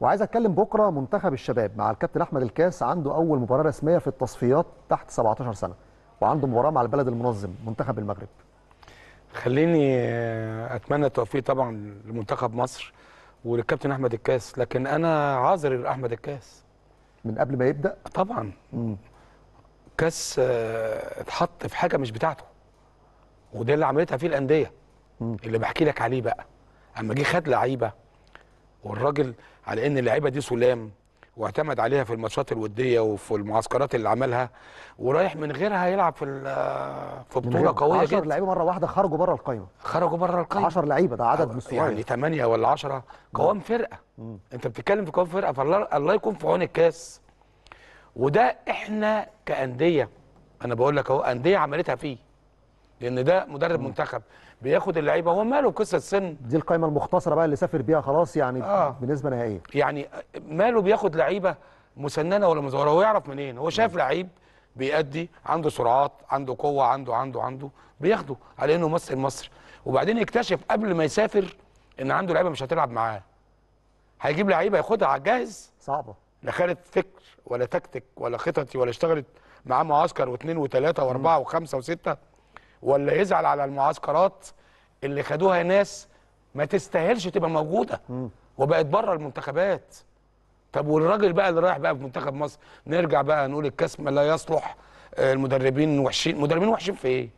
وعايز اتكلم بكره منتخب الشباب مع الكابتن احمد الكاس عنده اول مباراه رسميه في التصفيات تحت 17 سنه وعنده مباراه مع البلد المنظم منتخب المغرب خليني اتمنى التوفيق طبعا لمنتخب مصر وللكابتن احمد الكاس لكن انا عاذر احمد الكاس من قبل ما يبدا طبعا مم. كاس آه، اتحط في حاجه مش بتاعته وده اللي عملتها فيه الانديه اللي بحكي لك عليه بقى اما جه خد لعيبه والراجل على ان اللعيبه دي سلام واعتمد عليها في الماتشات الوديه وفي المعسكرات اللي عملها ورايح من غيرها يلعب في في بطوله قويه جدا 10 لعيبه مره واحده خرجوا بره القايمه خرجوا بره القايمه 10 لعيبه ده عدد مش يعني 8 ولا 10 قوام فرقه مم. انت بتتكلم في قوام فرقه فالله يكون في عون الكاس وده احنا كانديه انا بقول لك اهو انديه عملتها فيه لان ده مدرب منتخب بياخد اللعيبه هو ماله قصه السن دي القائمه المختصره بقى اللي سافر بيها خلاص يعني آه. بنسبه نهائيه يعني ماله بياخد لعيبه مسننه ولا مزوره هو يعرف منين هو شاف لعيب بيأدي عنده سرعات عنده قوه عنده عنده عنده بياخده على انه ممثل مصر وبعدين يكتشف قبل ما يسافر ان عنده لعيبه مش هتلعب معاه هيجيب لعيبه ياخدها على الجاهز صعبه لا خدت فكر ولا تكتيك ولا خططي ولا اشتغلت معاه معسكر واثنين وثلاثه واربعه وخمسه وسته ولا يزعل على المعسكرات اللي خدوها ناس ما تستاهلش تبقى موجوده وبقت بره المنتخبات طب والراجل بقى اللي رايح بقى في منتخب مصر نرجع بقى نقول الكاس لا يصلح آه، المدربين وحشين المدربين وحشين في ايه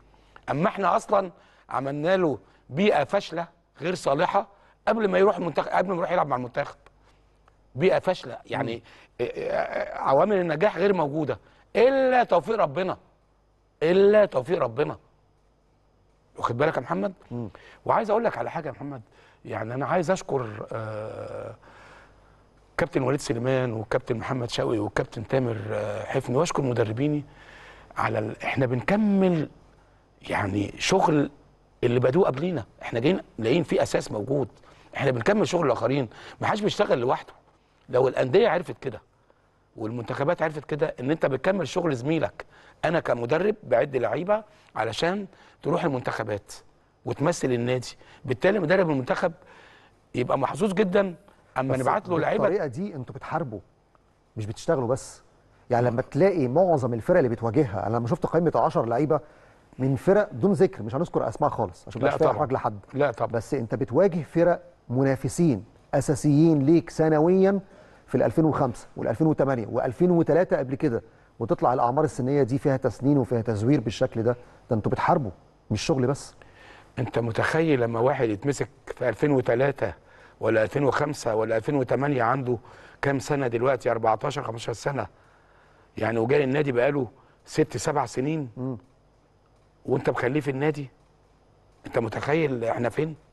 اما احنا اصلا عملنا له بيئه فاشله غير صالحه قبل ما يروح المنتخب قبل ما يروح يلعب مع المنتخب بيئه فاشله يعني آه، آه، عوامل النجاح غير موجوده الا توفيق ربنا الا توفيق ربنا واخد بالك يا محمد مم. وعايز اقول لك على حاجه يا محمد يعني انا عايز اشكر آه كابتن وليد سليمان وكابتن محمد شوقي وكابتن تامر آه حفني واشكر مدربيني على ال... احنا بنكمل يعني شغل اللي بدوه قبلينا احنا جايين لاقيين في اساس موجود احنا بنكمل شغل الاخرين ما حدش بيشتغل لوحده لو الانديه عرفت كده والمنتخبات عرفت كده ان انت بتكمل شغل زميلك انا كمدرب بعد لعيبه علشان تروح المنتخبات وتمثل النادي بالتالي مدرب المنتخب يبقى محظوظ جدا اما نبعت له لعيبه بالطريقه دي انتوا بتحاربوا مش بتشتغلوا بس يعني لما تلاقي معظم الفرق اللي بتواجهها انا لما شفت قائمه 10 لعيبه من فرق دون ذكر مش هنذكر اسماء خالص عشان لا طبعا لحد لا طبعا بس انت بتواجه فرق منافسين اساسيين ليك سنويا في ال 2005 وال 2008 و2003 قبل كده وتطلع الاعمار السنيه دي فيها تسنين وفيها تزوير بالشكل ده ده انتوا بتحاربوا مش شغل بس انت متخيل لما واحد يتمسك في 2003 ولا 2005 ولا 2008 عنده كام سنه دلوقتي 14 15 سنه يعني وجاي النادي بقاله ست سبع سنين م. وانت مخليه في النادي انت متخيل احنا فين؟